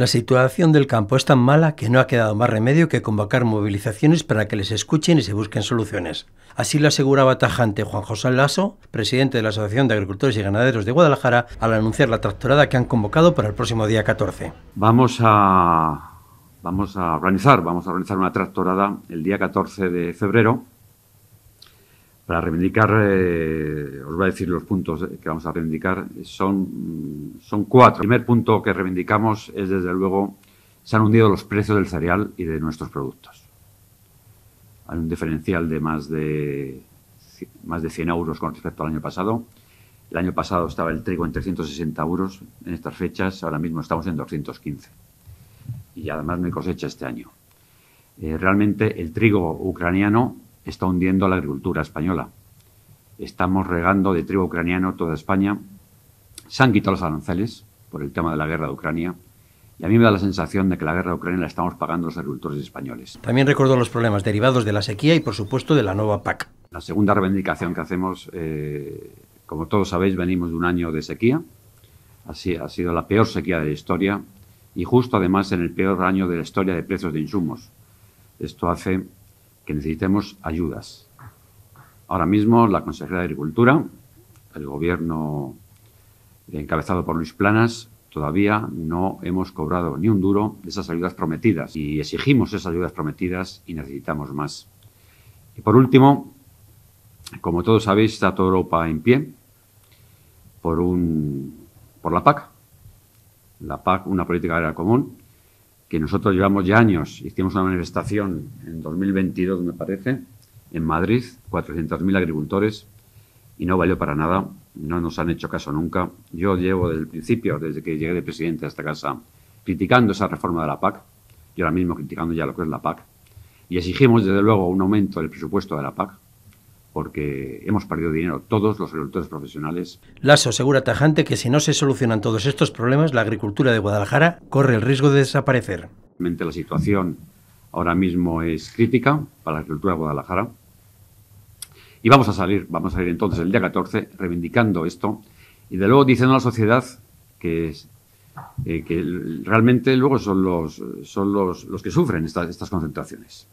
La situación del campo es tan mala que no ha quedado más remedio que convocar movilizaciones para que les escuchen y se busquen soluciones. Así lo aseguraba tajante Juan José Lasso, presidente de la Asociación de Agricultores y Ganaderos de Guadalajara, al anunciar la tractorada que han convocado para el próximo día 14. Vamos a, vamos a organizar, vamos a organizar una tractorada el día 14 de febrero para reivindicar, eh, os voy a decir los puntos que vamos a reivindicar, son, son cuatro. El primer punto que reivindicamos es, desde luego, se han hundido los precios del cereal y de nuestros productos. Hay un diferencial de más de, más de 100 euros con respecto al año pasado. El año pasado estaba el trigo en 360 euros, en estas fechas ahora mismo estamos en 215. Y además no cosecha este año. Eh, realmente el trigo ucraniano está hundiendo la agricultura española. Estamos regando de trigo ucraniano toda España. Se han quitado los aranceles por el tema de la guerra de Ucrania. Y a mí me da la sensación de que la guerra de Ucrania la estamos pagando los agricultores españoles. También recuerdo los problemas derivados de la sequía y, por supuesto, de la nueva PAC. La segunda reivindicación que hacemos, eh, como todos sabéis, venimos de un año de sequía. Así ha sido la peor sequía de la historia y justo además en el peor año de la historia de precios de insumos. Esto hace necesitemos ayudas. Ahora mismo la Consejería de Agricultura, el gobierno encabezado por Luis Planas, todavía no hemos cobrado ni un duro de esas ayudas prometidas y exigimos esas ayudas prometidas y necesitamos más. Y por último, como todos sabéis, está toda Europa en pie por, un, por la PAC, la PAC, una política agraria común, que nosotros llevamos ya años, hicimos una manifestación en 2022, me parece, en Madrid, 400.000 agricultores, y no valió para nada, no nos han hecho caso nunca. Yo llevo desde el principio, desde que llegué de presidente a esta casa, criticando esa reforma de la PAC, y ahora mismo criticando ya lo que es la PAC, y exigimos desde luego un aumento del presupuesto de la PAC, porque hemos perdido dinero todos los agricultores profesionales. Lasso asegura tajante que si no se solucionan todos estos problemas, la agricultura de Guadalajara corre el riesgo de desaparecer. La situación ahora mismo es crítica para la agricultura de Guadalajara y vamos a salir, vamos a salir entonces el día 14 reivindicando esto y de luego diciendo a la sociedad que eh, que realmente luego son los, son los, que sufren estas concentraciones.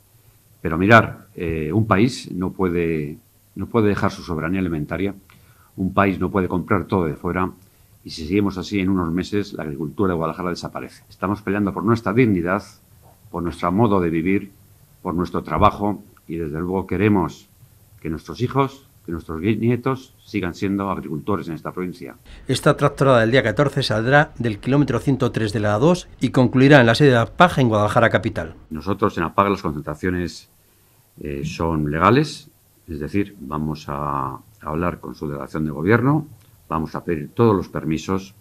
Pero mirar, eh, un país no puede no puede dejar su soberanía alimentaria, un país no puede comprar todo de fuera y si seguimos así en unos meses la agricultura de Guadalajara desaparece. Estamos peleando por nuestra dignidad, por nuestro modo de vivir, por nuestro trabajo y desde luego queremos que nuestros hijos, que nuestros nietos sigan siendo agricultores en esta provincia. Esta tractorada del día 14 saldrá del kilómetro 103 de la A2 y concluirá en la sede de APAG en Guadalajara capital. Nosotros en APAG las concentraciones eh, son legales es decir, vamos a hablar con su delegación de gobierno, vamos a pedir todos los permisos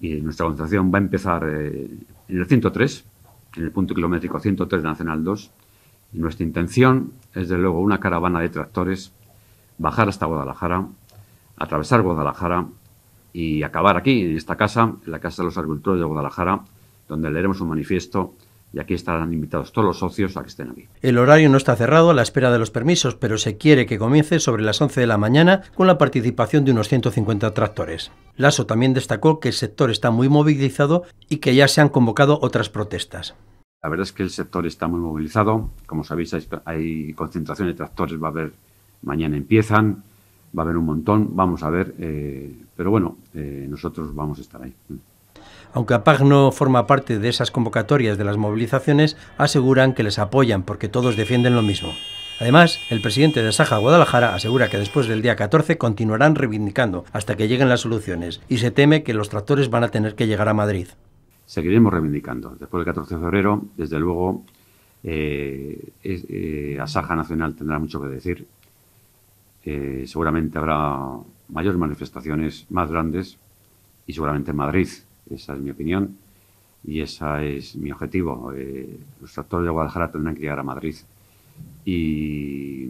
y nuestra concentración va a empezar eh, en el 103, en el punto kilométrico 103 de Nacional 2. nuestra intención es, desde luego, una caravana de tractores, bajar hasta Guadalajara, atravesar Guadalajara y acabar aquí, en esta casa, en la Casa de los Agricultores de Guadalajara, donde leeremos un manifiesto y aquí estarán invitados todos los socios a que estén aquí. El horario no está cerrado a la espera de los permisos, pero se quiere que comience sobre las 11 de la mañana con la participación de unos 150 tractores. Lasso también destacó que el sector está muy movilizado y que ya se han convocado otras protestas. La verdad es que el sector está muy movilizado. Como sabéis, hay concentración de tractores, va a haber, mañana empiezan, va a haber un montón, vamos a ver, eh, pero bueno, eh, nosotros vamos a estar ahí. Aunque APAC no forma parte de esas convocatorias de las movilizaciones, aseguran que les apoyan porque todos defienden lo mismo. Además, el presidente de Saja Guadalajara asegura que después del día 14 continuarán reivindicando hasta que lleguen las soluciones y se teme que los tractores van a tener que llegar a Madrid. Seguiremos reivindicando. Después del 14 de febrero, desde luego, eh, eh Nacional tendrá mucho que decir. Eh, seguramente habrá mayores manifestaciones más grandes y seguramente en Madrid, esa es mi opinión y ese es mi objetivo. Eh, los tractores de Guadalajara tendrán que llegar a Madrid y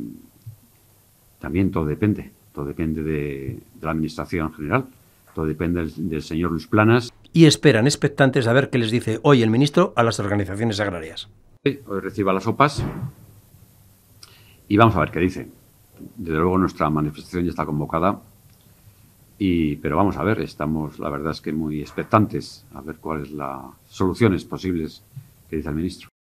también todo depende, todo depende de, la Administración general, todo depende del, señor Luis Planas. Y esperan expectantes a ver qué les dice hoy el ministro a las organizaciones agrarias. Hoy reciba las OPAs y vamos a ver qué dice. Desde luego nuestra manifestación ya está convocada y, pero vamos a ver, estamos la verdad es que muy expectantes a ver cuáles las soluciones posibles que dice el ministro.